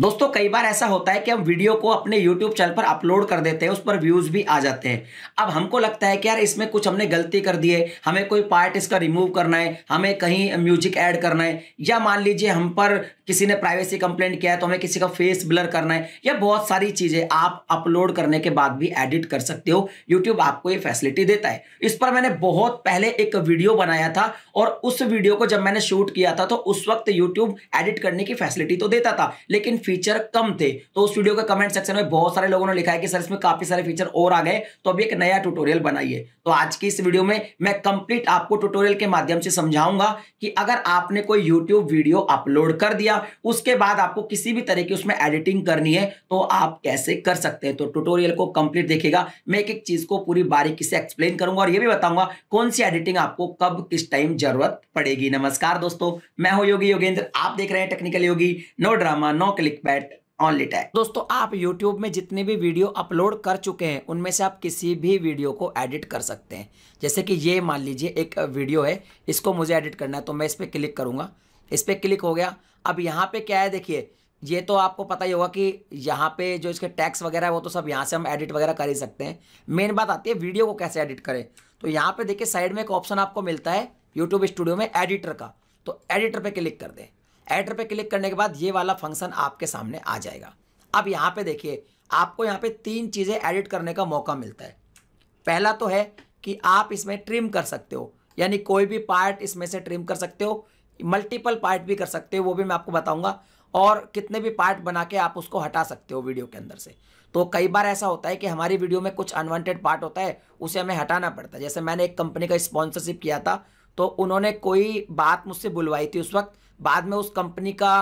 दोस्तों कई बार ऐसा होता है कि हम वीडियो को अपने YouTube चैनल पर अपलोड कर देते हैं उस पर व्यूज़ भी आ जाते हैं अब हमको लगता है कि यार इसमें कुछ हमने गलती कर दी है हमें कोई पार्ट इसका रिमूव करना है हमें कहीं म्यूजिक ऐड करना है या मान लीजिए हम पर किसी ने प्राइवेसी कंप्लेंट किया है तो हमें किसी का फेस ब्लर करना है या बहुत सारी चीज़ें आप अपलोड करने के बाद भी एडिट कर सकते हो यूट्यूब आपको ये फैसिलिटी देता है इस पर मैंने बहुत पहले एक वीडियो बनाया था और उस वीडियो को जब मैंने शूट किया था तो उस वक्त यूट्यूब एडिट करने की फैसिलिटी तो देता था लेकिन फीचर कम थे तो उस वीडियो के कमेंट सेक्शन में बहुत सारे लोगों ने लिखा है कि सर इसमें काफी सारे फीचर और आ गए तो अभी एक नया ट्यूटोरियल बनाइए तो आज की इस वीडियो में मैं कंप्लीट आपको ट्यूटोरियल के माध्यम से समझाऊंगा कि अगर आपने कोई यूट्यूब वीडियो अपलोड कर दिया उसके बाद आपको किसी भी तरह की उसमें एडिटिंग करनी है तो आप कैसे कर सकते हैं तो ट्यूटोरियल को कंप्लीट देखेगा मैं एक एक चीज को पूरी बारीकी से एक्सप्लेन करूंगा और यह भी बताऊंगा कौन सी एडिटिंग आपको कब किस टाइम जरूरत पड़ेगी नमस्कार दोस्तों मैं हूं योगी योगेंद्र आप देख रहे हैं technical Yogi no drama no click click bait only tag दोस्तों आप YouTube में जितने भी वीडियो अपलोड कर चुके हैं उनमें से आप किसी भी वीडियो को एडिट कर सकते हैं जैसे कि ये मान लीजिए एक वीडियो है इसको मुझे एडिट करना है तो मैं इस पर क्लिक करूँगा इस पर क्लिक हो गया अब यहाँ पे क्या है देखिए ये तो आपको पता ही होगा कि यहाँ पे जो इसके टैक्स वगैरह है वो तो सब यहाँ से हम एडिट वगैरह कर ही सकते हैं मेन बात आती है वीडियो को कैसे एडिट करें तो यहाँ पे देखिए साइड में एक ऑप्शन आपको मिलता है यूट्यूब स्टूडियो में एडिटर का तो एडिटर पे क्लिक कर दें एडर पे क्लिक करने के बाद ये वाला फंक्शन आपके सामने आ जाएगा अब यहाँ पे देखिए आपको यहाँ पे तीन चीज़ें एडिट करने का मौका मिलता है पहला तो है कि आप इसमें ट्रिम कर सकते हो यानी कोई भी पार्ट इसमें से ट्रिम कर सकते हो मल्टीपल पार्ट भी कर सकते हो वो भी मैं आपको बताऊँगा और कितने भी पार्ट बना के आप उसको हटा सकते हो वीडियो के अंदर से तो कई बार ऐसा होता है कि हमारी वीडियो में कुछ अनवांटेड पार्ट होता है उसे हमें हटाना पड़ता है जैसे मैंने एक कंपनी का स्पॉन्सरशिप किया था तो उन्होंने कोई बात मुझसे बुलवाई थी उस वक्त बाद में उस कंपनी का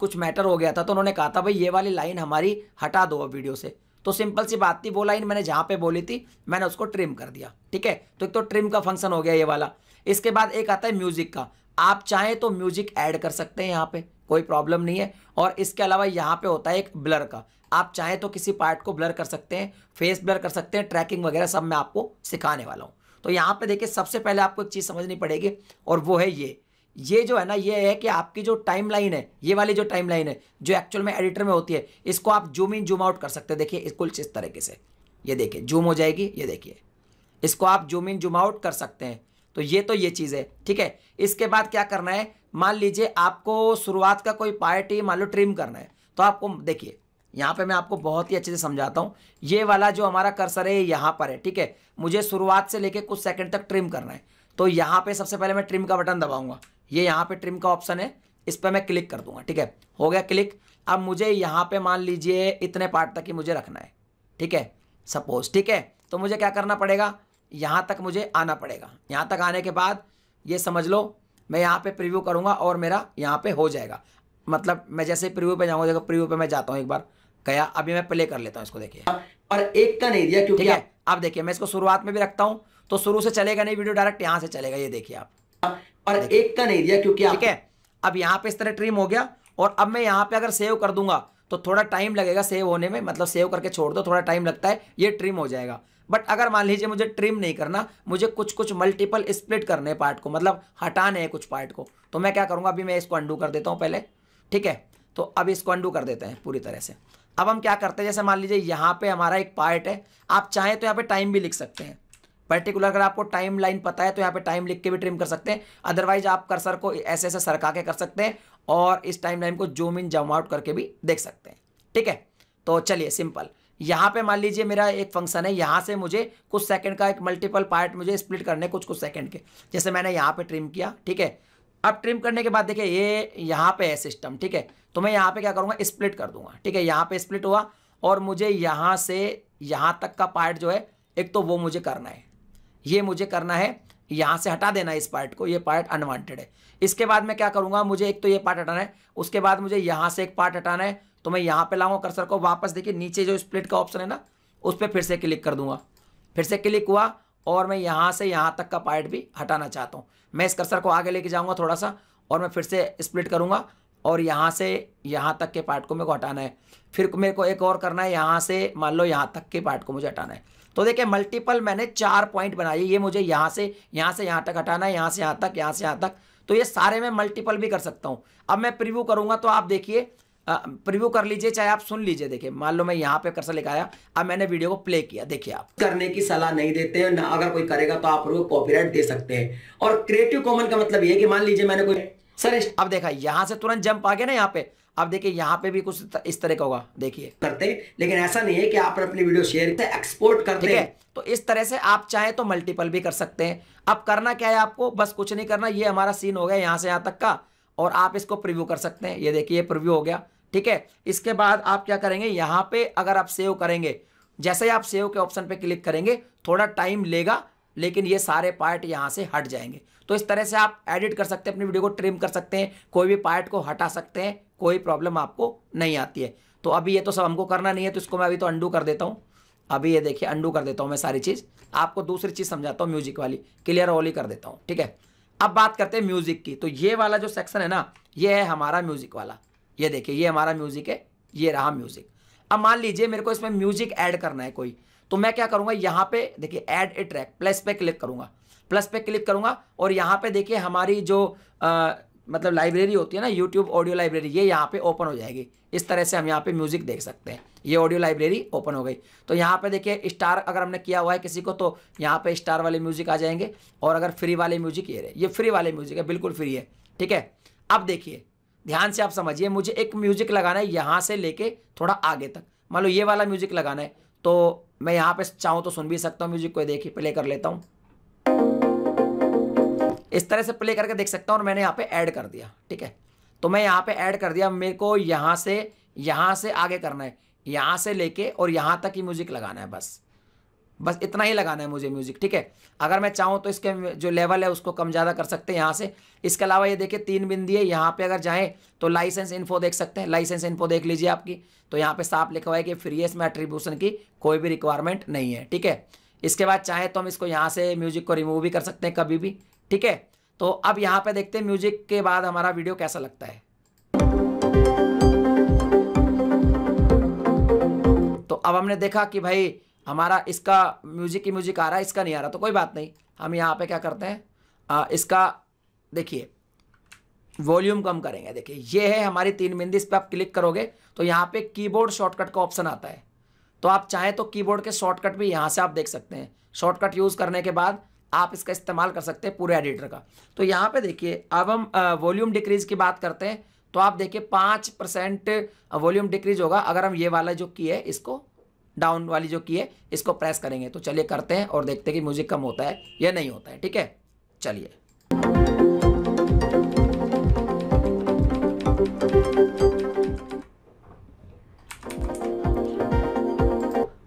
कुछ मैटर हो गया था तो उन्होंने कहा था भाई ये वाली लाइन हमारी हटा दो अब वीडियो से तो सिंपल सी बात थी वो लाइन मैंने जहाँ पे बोली थी मैंने उसको ट्रिम कर दिया ठीक है तो एक तो ट्रिम का फंक्शन हो गया ये वाला इसके बाद एक आता है म्यूजिक का आप चाहें तो म्यूजिक ऐड कर सकते हैं यहाँ पे कोई प्रॉब्लम नहीं है और इसके अलावा यहाँ पे होता है एक ब्लर का आप चाहें तो किसी पार्ट को ब्लर कर सकते हैं फेस ब्लर कर सकते हैं ट्रैकिंग वगैरह सब मैं आपको सिखाने वाला हूँ तो यहाँ पे देखिए सबसे पहले आपको एक चीज़ समझनी पड़ेगी और वो है ये ये जो है ना ये है कि आपकी जो टाइम लाइन है ये वाली जो टाइम लाइन है जो एक्चुअल में एडिटर में होती है इसको आप जूम इन जूम आउट कर सकते हैं देखिए इसको इस तरीके से ये देखिए जूम हो जाएगी ये देखिए इसको आप जूम इन जूम आउट कर सकते हैं तो ये तो ये चीज़ है ठीक है इसके बाद क्या करना है मान लीजिए आपको शुरुआत का कोई पार्ट ही मान लो ट्रिम करना है तो आपको देखिए यहाँ पे मैं आपको बहुत ही अच्छे से समझाता हूँ ये वाला जो हमारा कर्सर है यहाँ पर है ठीक है मुझे शुरुआत से लेके कुछ सेकंड तक ट्रिम करना है तो यहाँ पे सबसे पहले मैं ट्रिम का बटन दबाऊंगा ये यहाँ पे ट्रिम का ऑप्शन है इस पर मैं क्लिक कर दूंगा ठीक है हो गया क्लिक अब मुझे यहाँ पे मान लीजिए इतने पार्ट तक ही मुझे रखना है ठीक है सपोज ठीक है तो मुझे क्या करना पड़ेगा यहाँ तक मुझे आना पड़ेगा यहाँ तक आने के बाद ये समझ लो मैं यहाँ पे प्रिव्यू करूँगा और मेरा यहाँ पे हो जाएगा मतलब मैं जैसे प्रिव्यू पे जाऊँगा देखो प्रिव्यू पे मैं जाता हूँ एक बार गया अभी मैं प्ले कर लेता हूँ इसको देखिए और एक का नहीं दिया क्योंकि आप देखिए मैं इसको शुरुआत में भी रखता हूँ तो शुरू से चलेगा नहीं वीडियो डायरेक्ट यहाँ से चलेगा ये देखिए आप और हाँ एक का नहीं दिया क्योंकि ठीक है अब यहाँ पे इस तरह ट्रिम हो गया और अब मैं यहाँ पे अगर सेव कर दूंगा तो थोड़ा टाइम लगेगा सेव होने में मतलब सेव करके छोड़ दो थोड़ा टाइम लगता है ये ट्रिम हो जाएगा बट अगर मान लीजिए मुझे ट्रिम नहीं करना मुझे कुछ कुछ मल्टीपल स्प्लिट करने हैं पार्ट को मतलब हटाने हैं कुछ पार्ट को तो मैं क्या करूँगा अभी मैं इसको अंडू कर देता हूँ पहले ठीक है तो अब इसको अंडू कर देते हैं पूरी तरह से अब हम क्या करते हैं जैसे मान लीजिए यहाँ पे हमारा एक पार्ट है आप चाहें तो यहाँ पे टाइम भी लिख सकते हैं पर्टिकुलर अगर आपको टाइम लाइन पता है तो यहाँ पे टाइम लिख के भी ट्रिम कर सकते हैं अदरवाइज आप कर्सर को ऐसे ऐसे सरका के कर सकते हैं और इस टाइम लाइन को जूम इन जम आउट करके भी देख सकते हैं ठीक है तो चलिए सिंपल यहाँ पे मान लीजिए मेरा एक फंक्शन है यहाँ से मुझे कुछ सेकंड का एक मल्टीपल पार्ट मुझे स्प्लिट करने कुछ कुछ सेकंड के जैसे मैंने यहाँ पे ट्रिम किया ठीक है अब ट्रिम करने के बाद देखिए ये यहाँ पे है सिस्टम ठीक है तो मैं यहाँ पे क्या करूँगा स्प्लिट कर दूंगा ठीक है यहाँ पे स्प्लिट हुआ और मुझे यहाँ से यहाँ तक का पार्ट जो है एक तो वो मुझे करना है ये मुझे करना है यहाँ से हटा देना है इस पार्ट को ये पार्ट अनवांटेड है इसके बाद मैं क्या करूँगा मुझे एक तो ये पार्ट हटाना है उसके बाद मुझे यहाँ से एक पार्ट हटाना है तो मैं यहाँ पे लाऊंगा कर्सर को वापस देखिए नीचे जो स्प्लिट का ऑप्शन है ना उस पर फिर से क्लिक कर दूंगा फिर से क्लिक हुआ और मैं यहाँ से यहाँ तक का पार्ट भी हटाना चाहता हूँ मैं इस कर्सर को आगे लेके जाऊँगा थोड़ा सा और मैं फिर से स्प्लिट करूँगा और यहाँ से यहाँ तक के पार्ट को मेरे को हटाना है फिर मेरे को एक और करना है यहाँ से मान लो यहाँ तक के पार्ट को मुझे हटाना है तो देखिए मल्टीपल मैंने चार पॉइंट बनाए ये मुझे यहाँ से यहाँ से यहाँ तक हटाना है यहाँ से यहाँ तक यहाँ से यहाँ तक तो ये सारे मैं मल्टीपल भी कर सकता हूँ अब मैं प्रिव्यू करूँगा तो आप देखिए प्रिव्यू कर लीजिए चाहे आप सुन लीजिए देखिए मान लो मैं यहाँ पे कर्सर लिखाया अब मैंने वीडियो को प्ले किया देखिए आप करने की सलाह नहीं देते हैं ना अगर कोई करेगा तो आप कॉपीराइट दे सकते हैं और क्रिएटिव कॉमन का मतलब ये कि मान लीजिए मैंने कोई सर अब देखा यहाँ से तुरंत जंप आ गया ना यहाँ पे आप देखिए यहाँ पे भी कुछ इस तरह का होगा देखिए करते लेकिन ऐसा नहीं है कि आप अपनी वीडियो शेयर एक्सपोर्ट करते हैं तो इस तरह से आप चाहे तो मल्टीपल भी कर सकते हैं अब करना क्या है आपको बस कुछ नहीं करना ये हमारा सीन हो गया यहाँ से यहाँ तक का और आप इसको प्रिव्यू कर सकते हैं ये देखिए प्रिव्यू हो गया ठीक है इसके बाद आप क्या करेंगे यहाँ पे अगर आप सेव करेंगे जैसे ही आप सेव के ऑप्शन पे क्लिक करेंगे थोड़ा टाइम लेगा लेकिन ये सारे पार्ट यहाँ से हट जाएंगे तो इस तरह से आप एडिट कर सकते हैं अपनी वीडियो को ट्रिम कर सकते हैं कोई भी पार्ट को हटा सकते हैं कोई प्रॉब्लम आपको नहीं आती है तो अभी ये तो सब हमको करना नहीं है तो इसको मैं अभी तो अंडू कर देता हूँ अभी ये देखिए अंडू कर देता हूँ मैं सारी चीज़ आपको दूसरी चीज़ समझाता हूँ म्यूजिक वाली क्लियर ओली कर देता हूँ ठीक है अब बात करते हैं म्यूजिक की तो ये वाला जो सेक्शन है ना ये है हमारा म्यूजिक वाला ये देखिए ये हमारा म्यूजिक है ये रहा म्यूजिक अब मान लीजिए मेरे को इसमें म्यूजिक ऐड करना है कोई तो मैं क्या करूंगा यहाँ पे देखिए ऐड ए ट्रैक प्लस पे क्लिक करूंगा प्लस पे क्लिक करूंगा और यहाँ पे देखिए हमारी जो आ, मतलब लाइब्रेरी होती है ना यूट्यूब ऑडियो लाइब्रेरी ये यहाँ पे ओपन हो जाएगी इस तरह से हम यहाँ पे म्यूज़िक देख सकते हैं ये ऑडियो लाइब्रेरी ओपन हो गई तो यहाँ पे देखिए स्टार अगर हमने किया हुआ है किसी को तो यहाँ पे स्टार वाले म्यूज़िक आ जाएंगे और अगर फ्री वाले म्यूज़िक ये रहे ये फ्री वाले म्यूज़िक है बिल्कुल फ्री है ठीक है अब देखिए ध्यान से आप समझिए मुझे एक म्यूज़िक लगाना है यहाँ से लेके थोड़ा आगे तक मान लो ये वाला म्यूज़िक लगाना है तो मैं यहाँ पे चाहूँ तो सुन भी सकता हूँ म्यूजिक को देखिए प्ले कर लेता हूँ इस तरह से प्ले करके देख सकता हूँ और मैंने यहाँ पे ऐड कर दिया ठीक है तो मैं यहाँ पे ऐड कर दिया मेरे को यहाँ से यहाँ से आगे करना है यहाँ से लेके और यहाँ तक ही म्यूजिक लगाना है बस बस इतना ही लगाना है मुझे म्यूज़िक ठीक है अगर मैं चाहूँ तो इसके जो लेवल है उसको कम ज़्यादा कर सकते हैं यहाँ से इसके अलावा ये देखिए तीन है यहाँ पे अगर जाएँ तो लाइसेंस इन्फो देख सकते हैं लाइसेंस इन्फो देख लीजिए आपकी तो यहाँ पे साफ लिखा हुआ है कि फ्री एस में एट्रीब्यूशन की कोई भी रिक्वायरमेंट नहीं है ठीक है इसके बाद चाहे तो हम इसको यहाँ से म्यूज़िक को रिमूव भी कर सकते हैं कभी भी ठीक है तो अब यहाँ पर देखते हैं म्यूज़िक के बाद हमारा वीडियो कैसा लगता है तो अब हमने देखा कि भाई हमारा इसका म्यूजिक ही म्यूजिक आ रहा है इसका नहीं आ रहा तो कोई बात नहीं हम यहाँ पे क्या करते हैं आ, इसका देखिए वॉल्यूम कम करेंगे देखिए ये है हमारी तीन बिंदी इस पर आप क्लिक करोगे तो यहाँ पे कीबोर्ड शॉर्टकट का ऑप्शन आता है तो आप चाहें तो कीबोर्ड के शॉर्टकट भी यहाँ से आप देख सकते हैं शॉर्टकट यूज़ करने के बाद आप इसका इस्तेमाल कर सकते हैं पूरे एडिटर का तो यहाँ पे देखिए अब हम वॉल्यूम डिक्रीज की बात करते हैं तो आप देखिए पाँच परसेंट वॉल्यूम डिक्रीज होगा अगर हम ये वाला जो की है इसको डाउन वाली जो की है इसको प्रेस करेंगे तो चलिए करते हैं और देखते हैं कि म्यूजिक कम होता है या नहीं होता है ठीक है चलिए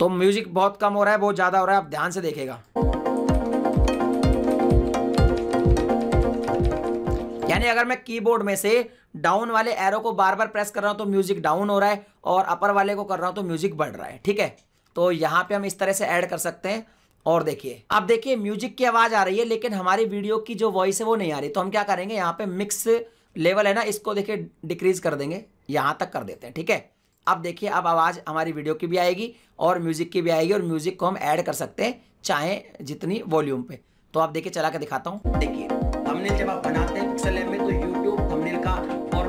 तो म्यूजिक बहुत कम हो रहा है बहुत ज्यादा हो रहा है आप ध्यान से देखेगा यानी अगर मैं कीबोर्ड में से डाउन वाले एरो को बार बार प्रेस कर रहा हूँ तो म्यूजिक डाउन हो रहा है और अपर वाले को कर रहा हूँ तो म्यूजिक बढ़ रहा है ठीक है तो यहाँ पे हम इस तरह से ऐड कर सकते हैं और देखिए आप देखिए म्यूजिक की आवाज़ आ रही है लेकिन हमारी वीडियो की जो वॉइस है वो नहीं आ रही तो हम क्या करेंगे यहाँ पे मिक्स लेवल है ना इसको देखिए डिक्रीज कर देंगे यहाँ तक कर देते हैं ठीक है अब देखिए अब आवाज़ हमारी वीडियो की भी आएगी और म्यूजिक की भी आएगी और म्यूजिक को हम ऐड कर सकते हैं चाहे जितनी वॉल्यूम पे तो आप देखिए चला के दिखाता हूँ देखिए हमने जब आप बनाते हैं पिक्सल में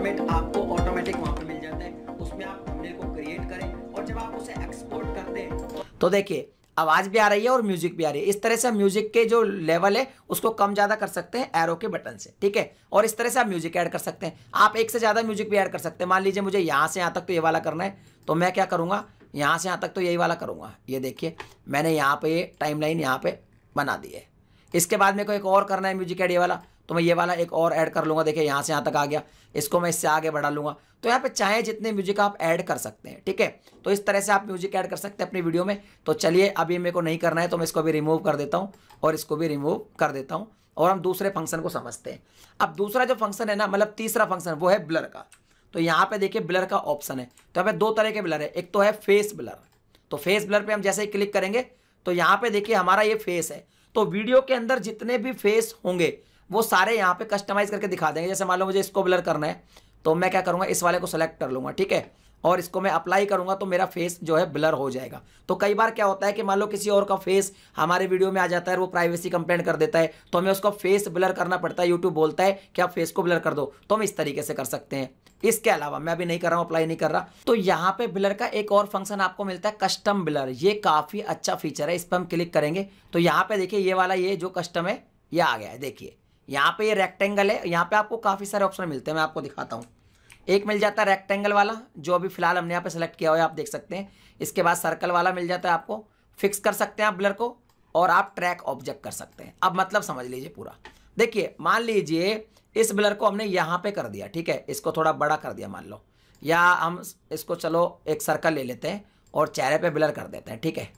फॉर्मेट आपको ऑटोमेटिक वहां पर मिल जाता है उसमें आप थंबनेल को क्रिएट करें और जब आप उसे एक्सपोर्ट करते हैं तो, तो देखिए आवाज़ भी आ रही है और म्यूजिक भी आ रही है इस तरह से म्यूजिक के जो लेवल है उसको कम ज़्यादा कर सकते हैं एरो के बटन से ठीक है और इस तरह से आप म्यूजिक ऐड कर सकते हैं आप एक से ज़्यादा म्यूजिक भी ऐड कर सकते हैं मान लीजिए मुझे यहाँ से यहाँ तक तो ये वाला करना है तो मैं क्या करूंगा यहाँ से यहाँ तक तो यही वाला करूंगा ये देखिए मैंने यहाँ पर ये टाइम लाइन यहाँ पर बना दी है इसके बाद मेरे को एक और करना है म्यूजिक ऐड ये वाला तो मैं ये वाला एक और ऐड कर लूँगा देखिए यहाँ से यहाँ तक आ गया इसको मैं इससे आगे बढ़ा लूँगा तो यहाँ पे चाहे जितने म्यूजिक आप ऐड कर सकते हैं ठीक है तो इस तरह से आप म्यूजिक ऐड कर सकते हैं अपनी वीडियो में तो चलिए अभी मेरे को नहीं करना है तो मैं इसको भी रिमूव कर देता हूँ और इसको भी रिमूव कर देता हूँ और हम दूसरे फंक्शन को समझते हैं अब दूसरा जो फंक्शन है ना मतलब तीसरा फंक्शन वो है ब्लर का तो यहाँ पे देखिए ब्लर का ऑप्शन है तो यहाँ पे दो तरह के ब्लर है एक तो है फेस ब्लर तो फेस ब्लर पे हम जैसे ही क्लिक करेंगे तो यहाँ पे देखिए हमारा ये फेस है तो वीडियो के अंदर जितने भी फेस होंगे वो सारे यहाँ पे कस्टमाइज करके दिखा देंगे जैसे मान लो मुझे इसको ब्लर करना है तो मैं क्या करूँगा इस वाले को सेलेक्ट कर लूँगा ठीक है और इसको मैं अप्लाई करूंगा तो मेरा फेस जो है ब्लर हो जाएगा तो कई बार क्या होता है कि मान लो किसी और का फेस हमारे वीडियो में आ जाता है वो प्राइवेसी कंप्लेंट कर देता है तो हमें उसका फेस ब्लर करना पड़ता है यूट्यूब बोलता है कि आप फेस को ब्लर कर दो तो हम इस तरीके से कर सकते हैं इसके अलावा मैं अभी नहीं कर रहा हूँ अप्लाई नहीं कर रहा तो यहाँ पे ब्लर का एक और फंक्शन आपको मिलता है कस्टम ब्लर ये काफ़ी अच्छा फीचर है इस पर हम क्लिक करेंगे तो यहाँ पे देखिए ये वाला ये जो कस्टम है ये आ गया है देखिए यहाँ पे ये रेक्टेंगल है यहाँ पे आपको काफ़ी सारे ऑप्शन मिलते हैं मैं आपको दिखाता हूँ एक मिल जाता है रेक्टेंगल वाला जो अभी फिलहाल हमने यहाँ पे सेलेक्ट किया हुआ है आप देख सकते हैं इसके बाद सर्कल वाला मिल जाता है आपको फिक्स कर सकते हैं आप ब्लर को और आप ट्रैक ऑब्जेक्ट कर सकते हैं अब मतलब समझ लीजिए पूरा देखिए मान लीजिए इस ब्लर को हमने यहाँ पे कर दिया ठीक है इसको थोड़ा बड़ा कर दिया मान लो या हम इसको चलो एक सर्कल ले लेते हैं और चेहरे पे ब्लर कर देते हैं ठीक है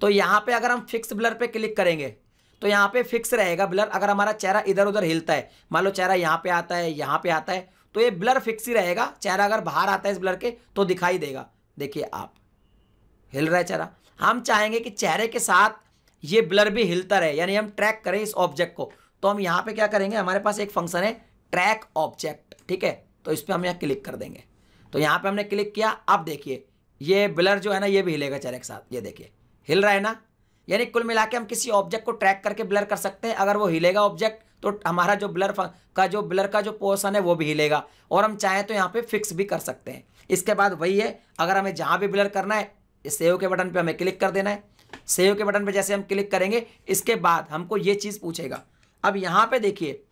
तो यहाँ पे अगर हम फिक्स ब्लर पे क्लिक करेंगे तो यहाँ पे फिक्स रहेगा ब्लर अगर हमारा चेहरा इधर उधर हिलता है मान लो चेहरा यहाँ पे आता है यहाँ पे आता है तो ये ब्लर फिक्स ही रहेगा चेहरा अगर बाहर आता है इस ब्लर के तो दिखाई देगा देखिए आप हिल रहा है चेहरा हम चाहेंगे कि चेहरे के साथ ये ब्लर भी हिलता रहे यानी हम ट्रैक करें इस ऑब्जेक्ट को तो हम यहाँ पे क्या करेंगे हमारे पास एक फंक्शन है ट्रैक ऑब्जेक्ट ठीक है तो इस पर हम यहाँ क्लिक कर देंगे तो यहाँ पे हमने क्लिक किया अब देखिए ये ब्लर जो है ना ये भी हिलेगा चेहरे के साथ ये देखिए हिल रहा है ना यानी कुल मिला हम किसी ऑब्जेक्ट को ट्रैक करके ब्लर कर सकते हैं अगर वो हिलेगा ऑब्जेक्ट तो हमारा जो ब्लर का जो ब्लर का जो पोर्सन है वो भी हिलेगा और हम चाहें तो यहाँ पे फिक्स भी कर सकते हैं इसके बाद वही है अगर हमें जहाँ भी ब्लर करना है सेव के बटन पे हमें क्लिक कर देना है सेव के बटन पे जैसे हम क्लिक करेंगे इसके बाद हमको ये चीज़ पूछेगा अब यहाँ पे देखिए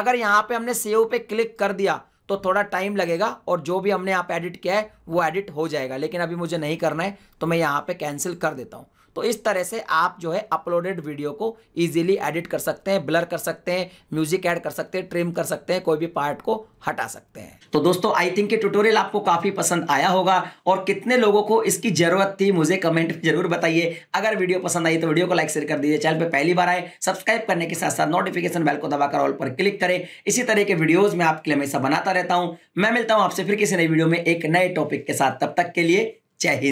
अगर यहाँ पे हमने सेव पे क्लिक कर दिया तो थोड़ा टाइम लगेगा और जो भी हमने यहाँ पे एडिट किया है वो एडिट हो जाएगा लेकिन अभी मुझे नहीं करना है तो मैं यहाँ पे कैंसिल कर देता हूँ तो इस तरह से आप जो है अपलोडेड वीडियो को ईजिली एडिट कर सकते हैं ब्लर कर सकते हैं म्यूजिक ऐड कर सकते हैं ट्रिम कर सकते हैं कोई भी पार्ट को हटा सकते हैं तो दोस्तों आई थिंक ये ट्यूटोरियल आपको काफी पसंद आया होगा और कितने लोगों को इसकी जरूरत थी मुझे कमेंट जरूर बताइए अगर वीडियो पसंद आई तो वीडियो को लाइक शेयर कर दीजिए चैनल पर पहली बार आए सब्सक्राइब करने के साथ साथ नोटिफिकेशन बेल को दबाकर ऑल पर क्लिक करें इसी तरह के वीडियोज में आपके लिए हमेशा बनाता रहता हूं मैं मिलता हूं आपसे फिर किसी नई वीडियो में एक नए टॉपिक के साथ तब तक के लिए जय हिंद